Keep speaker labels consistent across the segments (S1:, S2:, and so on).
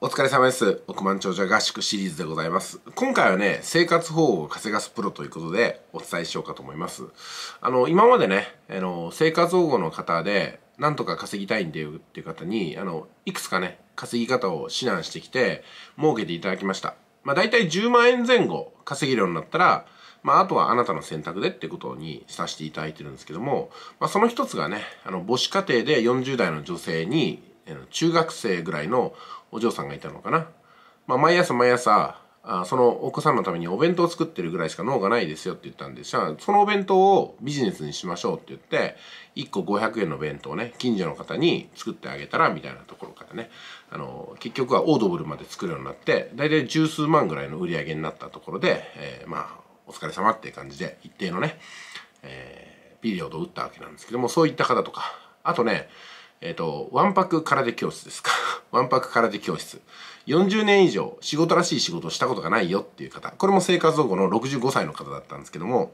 S1: お疲れ様です。億万長者合宿シリーズでございます。今回はね、生活保護を稼がすプロということでお伝えしようかと思います。あの、今までね、あの、生活保護の方で、なんとか稼ぎたいんだよっていう方に、あの、いくつかね、稼ぎ方を指南してきて、設けていただきました。まあ、大体10万円前後稼げるようになったら、まあ、あとはあなたの選択でってことにさせていただいてるんですけども、まあ、その一つがね、あの、母子家庭で40代の女性に、中学生ぐらいのお嬢さんがいたのかな。まあ、毎朝毎朝、あその奥さんのためにお弁当を作ってるぐらいしか脳がないですよって言ったんで、じゃそのお弁当をビジネスにしましょうって言って、1個500円の弁当をね、近所の方に作ってあげたらみたいなところからね、あの、結局はオードブルまで作るようになって、だいたい十数万ぐらいの売り上げになったところで、えー、まあ、お疲れ様っていう感じで、一定のね、えー、ピリオドを打ったわけなんですけども、そういった方とか、あとね、えっ、ー、と、わんぱく空手教室ですか。わんぱく空手教室。40年以上仕事らしい仕事をしたことがないよっていう方。これも生活保護の65歳の方だったんですけども、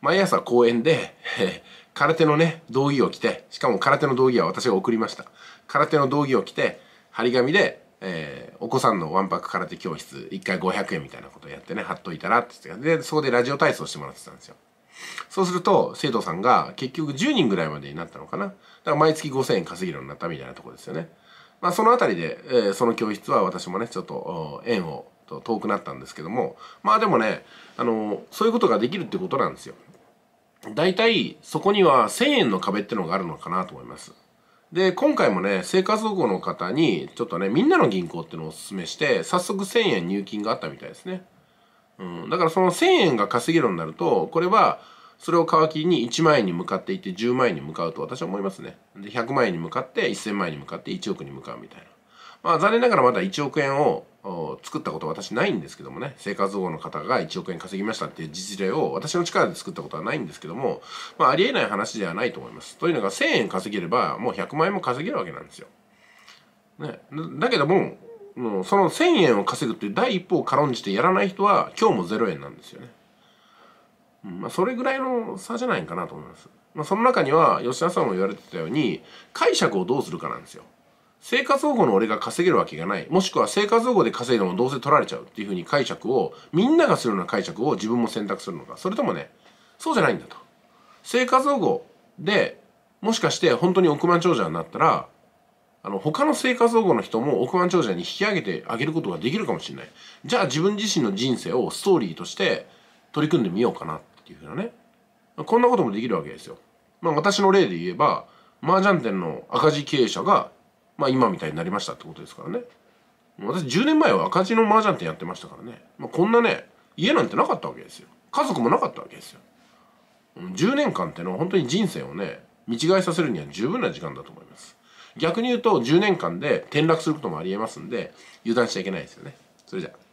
S1: 毎朝公園で、えー、空手のね、道着を着て、しかも空手の道着は私が送りました。空手の道着を着て、張り紙で、えー、お子さんのわんぱく空手教室、1回500円みたいなことをやってね、貼っといたらって言って、で、そこでラジオ体操してもらってたんですよ。そうすると生徒さんが結局10人ぐらいまでになったのかなだから毎月5000円稼げるようになったみたいなとこですよねまあそのあたりで、えー、その教室は私もねちょっと縁を遠くなったんですけどもまあでもねあのそういうことができるってことなんですよ大体そこには1000円の壁ってのがあるのかなと思いますで今回もね生活保護の方にちょっとねみんなの銀行っていうのをおすすめして早速1000円入金があったみたいですねうん、だからその1000円が稼げるようになるとこれはそれを皮切りに1万円に向かっていって10万円に向かうと私は思いますねで100万円に向かって1000万円に向かって1億に向かうみたいなまあ残念ながらまだ1億円を作ったことは私ないんですけどもね生活保護の方が1億円稼ぎましたっていう実例を私の力で作ったことはないんですけども、まあ、ありえない話ではないと思いますというのが1000円稼げればもう100万円も稼げるわけなんですよ、ね、だけどももうその1000円を稼ぐっていう第一歩を軽んじてやらない人は今日も0円なんですよね。うん、まあ、それぐらいの差じゃないかなと思います。まあ、その中には吉田さんも言われてたように解釈をどうするかなんですよ。生活保護の俺が稼げるわけがない。もしくは生活保護で稼いでもどうせ取られちゃうっていうふうに解釈を、みんながするような解釈を自分も選択するのか。それともね、そうじゃないんだと。生活保護で、もしかして本当に億万長者になったら、あの、他の生活保護の人も億万長者に引き上げてあげることができるかもしれない。じゃあ自分自身の人生をストーリーとして取り組んでみようかなっていうふうなね。こんなこともできるわけですよ。まあ私の例で言えば、麻雀店の赤字経営者が、まあ今みたいになりましたってことですからね。私10年前は赤字の麻雀店やってましたからね。まあこんなね、家なんてなかったわけですよ。家族もなかったわけですよ。10年間ってのは本当に人生をね、見違えさせるには十分な時間だと思います。逆に言うと10年間で転落することもありえますんで油断しちゃいけないですよねそれじゃあ